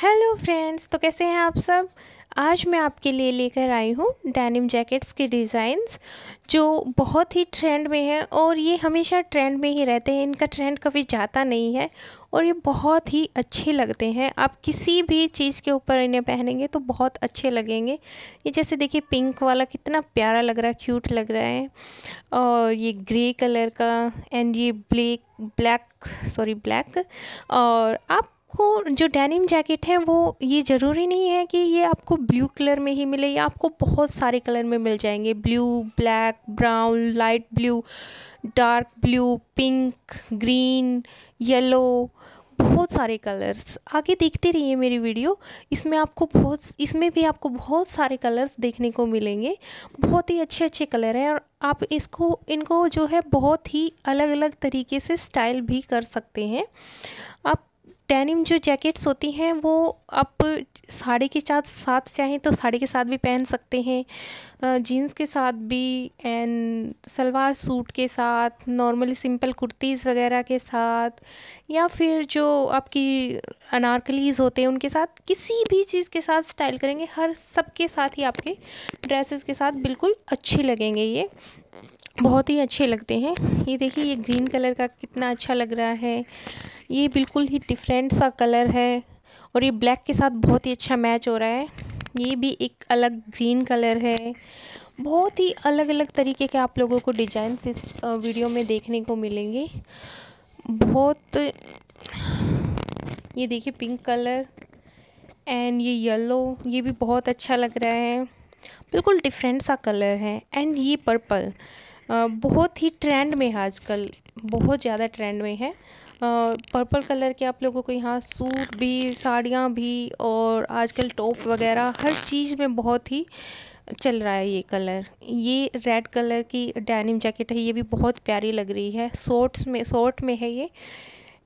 hello friends तो कैसे हैं आप सब आज मैं आपके लिए लेकर आई हूँ डेनिम जैकेट्स के डिज़ाइंस जो बहुत ही ट्रेंड में हैं और ये हमेशा ट्रेंड में ही रहते हैं इनका ट्रेंड कभी जाता नहीं है और ये बहुत ही अच्छे लगते हैं आप किसी भी चीज़ के ऊपर इन्हें पहनेंगे तो बहुत अच्छे लगेंगे ये जैसे देखिए पिंक वाला कितना प्यारा लग रहा है क्यूट लग रहा है और ये ग्रे कलर का एंड ये ब्लैक ब्लैक सॉरी ब्लैक और आप आपको जो डेनिम जैकेट है वो ये ज़रूरी नहीं है कि ये आपको ब्लू कलर में ही मिले ये आपको बहुत सारे कलर में मिल जाएंगे blue black brown light blue dark blue pink green yellow बहुत सारे कलर्स आगे देखते रहिए मेरी वीडियो इसमें आपको बहुत इसमें भी आपको बहुत सारे कलर्स देखने को मिलेंगे बहुत ही अच्छे अच्छे कलर हैं और आप इसको इनको जो है बहुत ही अलग अलग तरीके से स्टाइल भी कर सकते हैं आप डेनिम जो जैकेट्स होती हैं वो आप साड़ी के साथ साथ चाहें तो साड़ी के साथ भी पहन सकते हैं जीन्स के साथ भी एंड सलवार सूट के साथ नॉर्मली सिंपल कुर्तीज़ वगैरह के साथ या फिर जो आपकी अनारकलीज़ होते हैं उनके साथ किसी भी चीज़ के साथ स्टाइल करेंगे हर सब के साथ ही आपके ड्रेसेस के साथ बिल्कुल अच्छे लगेंगे ये बहुत ही अच्छे लगते हैं ये देखिए ये ग्रीन कलर का कितना अच्छा लग रहा है ये बिल्कुल ही डिफरेंट सा कलर है और ये ब्लैक के साथ बहुत ही अच्छा मैच हो रहा है ये भी एक अलग ग्रीन कलर है बहुत ही अलग अलग तरीके के आप लोगों को डिजाइन इस वीडियो में देखने को मिलेंगे बहुत ये देखिए पिंक कलर एंड ये येलो ये भी बहुत अच्छा लग रहा है बिल्कुल डिफरेंट सा कलर है एंड ये पर्पल बहुत ही ट्रेंड में है आजकल बहुत ज़्यादा ट्रेंड में है पर्पल कलर के आप लोगों को यहाँ सूट भी साड़ियाँ भी और आजकल टॉप वगैरह हर चीज़ में बहुत ही चल रहा है ये कलर ये रेड कलर की डैनिम जैकेट है ये भी बहुत प्यारी लग रही है शॉर्ट्स में शॉर्ट में है ये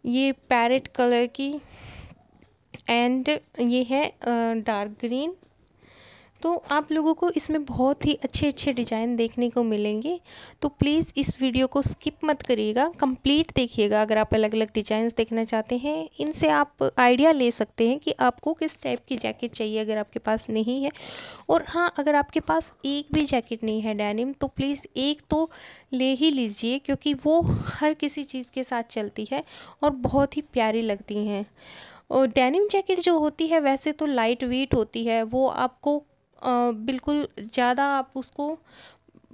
ये पैरेट कलर की एंड ये है डार्क ग्रीन तो आप लोगों को इसमें बहुत ही अच्छे अच्छे डिज़ाइन देखने को मिलेंगे तो प्लीज़ इस वीडियो को स्किप मत करिएगा कंप्लीट देखिएगा अगर आप अलग अलग डिज़ाइंस देखना चाहते हैं इनसे आप आइडिया ले सकते हैं कि आपको किस टाइप की जैकेट चाहिए अगर आपके पास नहीं है और हाँ अगर आपके पास एक भी जैकेट नहीं है डैनिम तो प्लीज़ एक तो ले ही लीजिए क्योंकि वो हर किसी चीज़ के साथ चलती है और बहुत ही प्यारी लगती हैं और डेनिम जैकेट जो होती है वैसे तो लाइट वेट होती है वो आपको बिल्कुल ज़्यादा आप उसको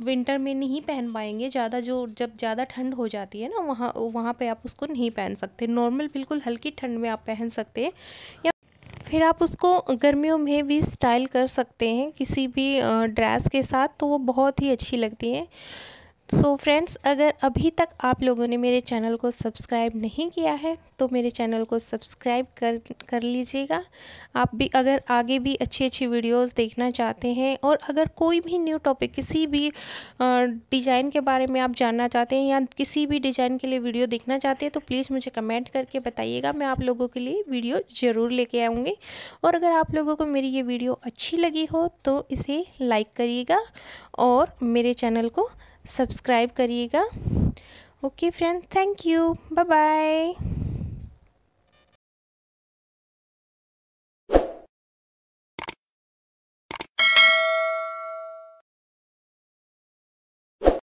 विंटर में नहीं पहन पाएंगे ज़्यादा जो जब ज़्यादा ठंड हो जाती है ना वहाँ वहाँ पे आप उसको नहीं पहन सकते नॉर्मल बिल्कुल हल्की ठंड में आप पहन सकते हैं या फिर आप उसको गर्मियों में भी स्टाइल कर सकते हैं किसी भी ड्रेस के साथ तो वो बहुत ही अच्छी लगती है सो so फ्रेंड्स अगर अभी तक आप लोगों ने मेरे चैनल को सब्सक्राइब नहीं किया है तो मेरे चैनल को सब्सक्राइब कर कर लीजिएगा आप भी अगर आगे भी अच्छी अच्छी वीडियोस देखना चाहते हैं और अगर कोई भी न्यू टॉपिक किसी भी डिज़ाइन के बारे में आप जानना चाहते हैं या किसी भी डिज़ाइन के लिए वीडियो देखना चाहते हैं तो प्लीज़ मुझे कमेंट करके बताइएगा मैं आप लोगों के लिए वीडियो ज़रूर लेके आऊँगी और अगर आप लोगों को मेरी ये वीडियो अच्छी लगी हो तो इसे लाइक करिएगा और मेरे चैनल को सब्सक्राइब करिएगा okay friend thank you bye bye